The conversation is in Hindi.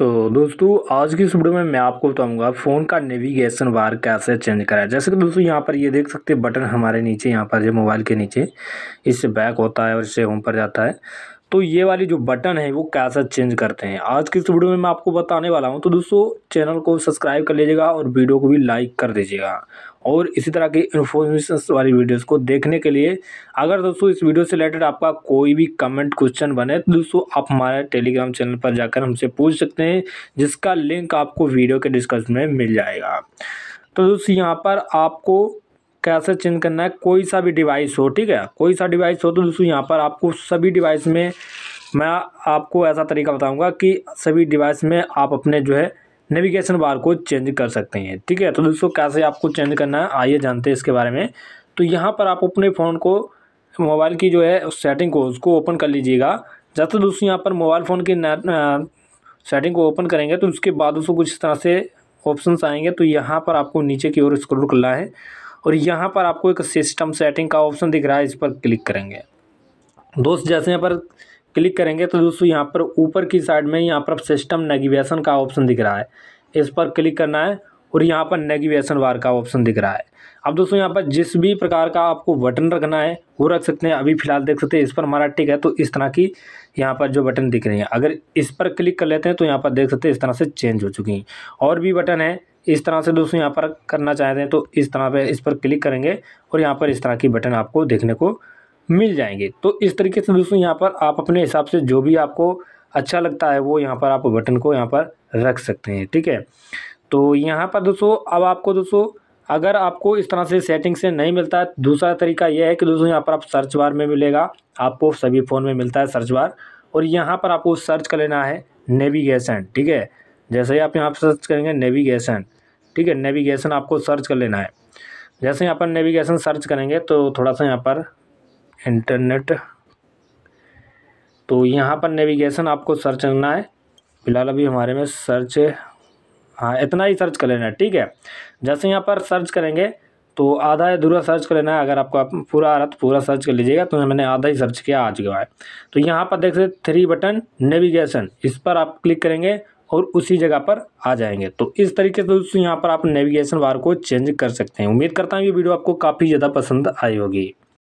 सो so, दोस्तों आज की इस वीडियो में मैं आपको बताऊंगा फ़ोन का नेविगेशन बार कैसे चेंज करा है जैसे कि दोस्तों यहाँ पर ये देख सकते हैं बटन हमारे नीचे यहाँ पर जो मोबाइल के नीचे इससे बैक होता है और इससे होम पर जाता है तो ये वाली जो बटन है वो कैसा चेंज करते हैं आज की इस वीडियो में मैं आपको बताने वाला हूँ तो दोस्तों चैनल को सब्सक्राइब कर लीजिएगा और वीडियो को भी लाइक कर दीजिएगा और इसी तरह की इन्फॉर्मेशन वाली वीडियोस को देखने के लिए अगर दोस्तों इस वीडियो से रिलेटेड आपका कोई भी कमेंट क्वेश्चन बने तो दोस्तों आप हमारे टेलीग्राम चैनल पर जाकर हमसे पूछ सकते हैं जिसका लिंक आपको वीडियो के डिस्क्रिप्शन में मिल जाएगा तो दोस्तों यहाँ पर आपको कैसे चेंज करना है कोई सा भी डिवाइस हो ठीक है कोई सा डिवाइस हो तो दोस्तों यहाँ पर आपको सभी डिवाइस में मैं आपको ऐसा तरीका बताऊँगा कि सभी डिवाइस में आप अपने जो है नेविगेशन बार को चेंज कर सकते हैं ठीक है तो दोस्तों कैसे आपको चेंज करना है आइए जानते हैं इसके बारे में तो यहाँ पर आप अपने फ़ोन को मोबाइल की जो है सेटिंग को उसको ओपन कर लीजिएगा जब तक दोस्तों यहाँ पर मोबाइल फ़ोन की सेटिंग को ओपन करेंगे तो उसके बाद उसको कुछ इस तरह से ऑप्शंस आएंगे तो यहाँ पर आपको नीचे की ओर स्क्रॉल करना है और यहाँ पर आपको एक सिस्टम सेटिंग का ऑप्शन दिख रहा है इस पर क्लिक करेंगे दोस्त जैसे यहाँ पर क्लिक करेंगे तो दोस्तों यहाँ पर ऊपर की साइड में यहाँ पर सिस्टम नेगिवेशन का ऑप्शन दिख रहा है इस पर क्लिक करना है और यहाँ पर नेगिवेशन वार का ऑप्शन दिख रहा है अब दोस्तों यहाँ पर जिस भी प्रकार का आपको बटन रखना है वो रख सकते हैं अभी फिलहाल देख सकते हैं इस पर हमारा टिक है तो इस तरह की यहाँ पर जो बटन दिख रही है अगर इस पर क्लिक कर लेते हैं तो यहाँ पर देख सकते हैं इस तरह से चेंज हो चुकी हैं और भी बटन है इस तरह से दोस्तों यहाँ पर करना चाहते हैं तो इस तरह पे इस पर क्लिक करेंगे और यहाँ पर इस तरह की बटन आपको देखने को मिल जाएंगे तो इस तरीके से दोस्तों यहाँ पर आप अपने हिसाब से जो भी आपको अच्छा लगता है वो यहाँ पर आप बटन को यहाँ पर रख सकते हैं ठीक है तो यहाँ पर दोस्तों अब आपको दोस्तों अगर आपको इस तरह से सेटिंग से नहीं मिलता है दूसरा तरीका यह है कि दोस्तों यहाँ पर आप सर्च बार में मिलेगा आपको सभी फ़ोन में मिलता है सर्च बार और यहाँ पर आपको सर्च कर लेना है नेविगेशन ठीक है जैसे ही आप यहाँ पर सर्च करेंगे नेविगेशन ठीक है नेविगेशन आपको सर्च कर लेना है जैसे यहाँ पर नेविगेशन सर्च करेंगे तो थोड़ा सा यहाँ पर इंटरनेट तो यहाँ पर नेविगेशन आपको सर्च करना है फिलहाल अभी हमारे में सर्च हाँ इतना ही सर्च कर लेना है ठीक है जैसे यहाँ पर सर्च करेंगे तो आधा या अधूरा सर्च कर लेना है अगर आपको आप पूरा आ रहा तो पूरा सर्च कर लीजिएगा तो मैंने आधा ही सर्च किया आ चुका है तो यहाँ पर देख सकते थ्री बटन नेविगेशन इस पर आप क्लिक करेंगे और उसी जगह पर आ जाएंगे तो इस तरीके से दोस्तों यहाँ पर आप नेविगेशन बार को चेंज कर सकते हैं उम्मीद करता हूँ ये वीडियो आपको काफ़ी ज़्यादा पसंद आई होगी